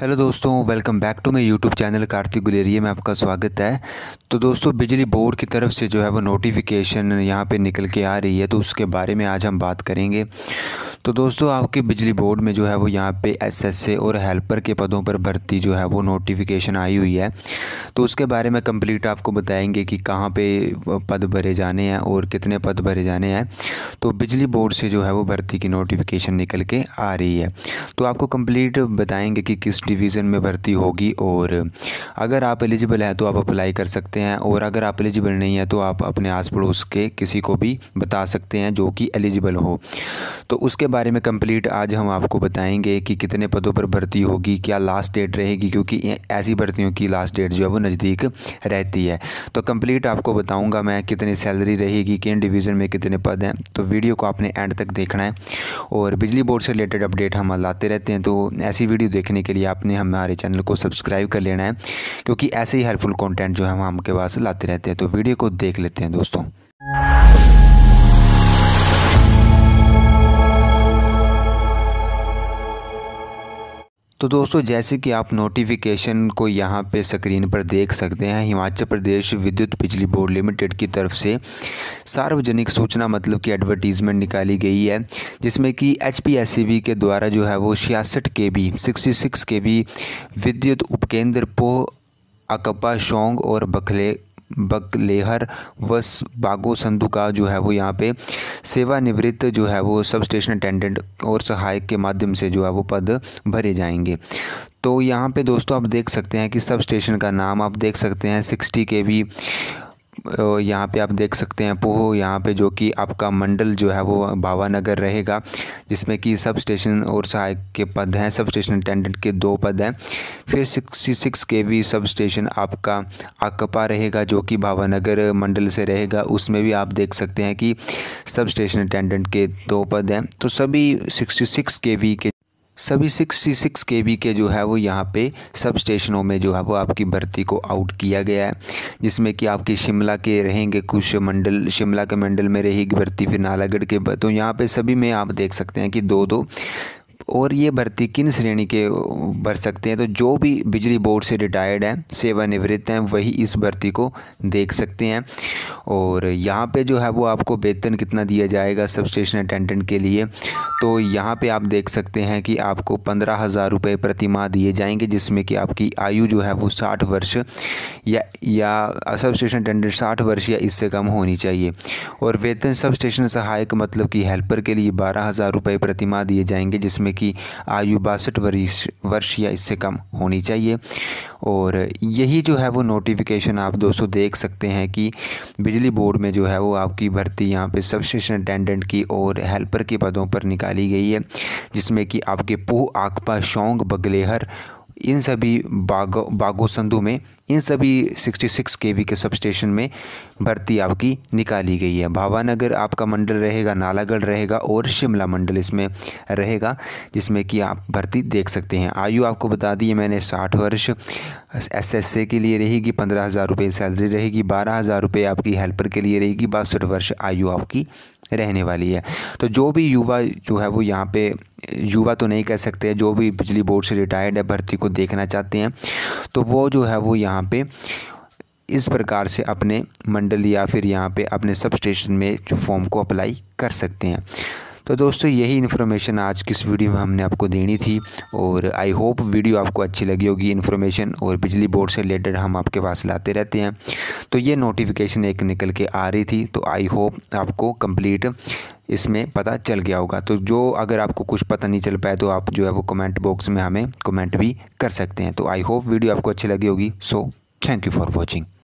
hello दोस्तों welcome back to my YouTube channel Kartik Guleria में आपका स्वागत है तो दोस्तों बिजली बोर्ड की तरफ से जो है वो नोटिफिकेशन यहाँ पे निकल के आ रही है तो उसके बारे में आज हम बात करेंगे तो दोस्तों आपके बिजली बोर्ड में जो है वो यहाँ पे ए और हेल्पर के पदों पर भर्ती जो है वो नोटिफिकेशन आई हुई है तो उसके बारे में कंप्लीट आपको बताएंगे कि कहाँ पे पद भरे जाने हैं और कितने पद भरे जाने हैं तो बिजली बोर्ड से जो है वो भर्ती की नोटिफिकेशन निकल के आ रही है तो आपको कंप्लीट बताएंगे कि किस डिवीज़न में भर्ती होगी और अगर आप एलिजिबल हैं तो आप अप्लाई कर सकते हैं और अगर आप एलिजिबल नहीं हैं तो आप अपने आस पड़ोस के किसी को भी बता सकते हैं जो कि एलिजिबल हो तो उसके बारे में कंप्लीट आज हम आपको बताएंगे कि कितने पदों पर भर्ती होगी क्या लास्ट डेट रहेगी क्योंकि ऐसी भर्तियों की लास्ट डेट जो है वो नज़दीक रहती है तो कंप्लीट आपको बताऊंगा मैं कितनी सैलरी रहेगी किन डिवीज़न में कितने पद हैं तो वीडियो को आपने एंड तक देखना है और बिजली बोर्ड से रिलेटेड अपडेट हम लाते रहते हैं तो ऐसी वीडियो देखने के लिए आपने हमारे चैनल को सब्सक्राइब कर लेना है क्योंकि ऐसे ही हेल्पफुल कॉन्टेंट जो है हम आपके पास लाते रहते हैं तो वीडियो को देख लेते हैं दोस्तों तो दोस्तों जैसे कि आप नोटिफिकेशन को यहाँ पे स्क्रीन पर देख सकते हैं हिमाचल प्रदेश विद्युत बिजली बोर्ड लिमिटेड की तरफ से सार्वजनिक सूचना मतलब कि एडवर्टीज़मेंट निकाली गई है जिसमें कि एच के द्वारा जो है वो छियासठ K V sixty six K V विद्युत उपकेंद्र पो अकपा शोंग और बखले बकलेहर व बागो संधु का जो है वो यहाँ पे सेवानिवृत्त जो है वो सब स्टेशन अटेंडेंट और सहायक के माध्यम से जो है वो पद भरे जाएंगे तो यहाँ पे दोस्तों आप देख सकते हैं कि सब स्टेशन का नाम आप देख सकते हैं सिक्सटी के भी यहाँ पे आप देख सकते हैं पोहो यहाँ पे जो कि आपका मंडल जो है वो बाबा नगर रहेगा जिसमें कि सब स्टेशन और सहायक के पद हैं सब स्टेशन अटेंडेंट के दो पद हैं फिर sixty six K V substation आपका आकपा रहेगा जो कि बाबा नगर मंडल से रहेगा उसमें भी आप देख सकते हैं कि सब स्टेशन अटेंडेंट के दो पद हैं तो सभी सिक्सटी सिक्स के वी के सभी sixty six K V के जो है वो यहाँ पे सब स्टेशनों में जो है वो आपकी भर्ती को आउट किया गया है जिसमें कि आपकी शिमला के रहेंगे कुछ मंडल शिमला के मंडल में रहेगी भर्ती फिर नालागढ़ के तो यहाँ पे सभी में आप देख सकते हैं कि दो दो और ये भर्ती किन श्रेणी के भर सकते हैं तो जो भी बिजली बोर्ड से रिटायर्ड हैं सेवानिवृत्त हैं वही इस भर्ती को देख सकते हैं और यहाँ पे जो है वो आपको वेतन कितना दिया जाएगा सब स्टेशन अटेंडेंट के लिए तो यहाँ पे आप देख सकते हैं कि आपको पंद्रह हज़ार रुपये प्रति माह दिए जाएंगे जिसमें कि आपकी आयु जो है वो साठ वर्ष या या सब स्टेशन अटेंडेंट साठ वर्ष या इससे कम होनी चाहिए और वेतन सब स्टेशन सहायक मतलब कि हेल्पर के लिए बारह हज़ार रुपये प्रतिमाह दिए जाएंगे जिसमें कि की आयु बासठ वर्ष वर्ष या इससे कम होनी चाहिए और यही जो है वो नोटिफिकेशन आप दोस्तों देख सकते हैं कि बिजली बोर्ड में जो है वो आपकी भर्ती यहाँ पे सब स्टेशन अटेंडेंट की और हेल्पर के पदों पर निकाली गई है जिसमें कि आपके पोह आकपा शोंग बगलेहर इन सभी बागो बागो संधु में इन सभी 66 केवी के सबस्टेशन में भर्ती आपकी निकाली गई है भावानगर आपका मंडल रहेगा नालागढ़ रहेगा और शिमला मंडल इसमें रहेगा जिसमें कि आप भर्ती देख सकते हैं आयु आपको बता दी मैंने साठ वर्ष एसएससी के लिए रहेगी पंद्रह हज़ार रुपये सैलरी रहेगी बारह हज़ार रुपये आपकी हेल्पर के लिए रहेगी बासठ वर्ष आयु आपकी रहने वाली है तो जो भी युवा जो है वो यहाँ पे युवा तो नहीं कह सकते जो भी बिजली बोर्ड से रिटायर्ड है भर्ती को देखना चाहते हैं तो वो जो है वो यहाँ पे इस प्रकार से अपने मंडल या फिर यहाँ पे अपने सब स्टेशन में जो फॉर्म को अप्लाई कर सकते हैं तो दोस्तों यही इन्फॉर्मेशन आज किस वीडियो में हमने आपको देनी थी और आई होप वीडियो आपको अच्छी लगी होगी इन्फॉर्मेशन और बिजली बोर्ड से रिलेटेड हम आपके पास लाते रहते हैं तो ये नोटिफिकेशन एक निकल के आ रही थी तो आई होप आपको कंप्लीट इसमें पता चल गया होगा तो जो अगर आपको कुछ पता नहीं चल पाया तो आप जो है वो कमेंट बॉक्स में हमें कमेंट भी कर सकते हैं तो आई होप वीडियो आपको अच्छी लगी होगी so thank you for watching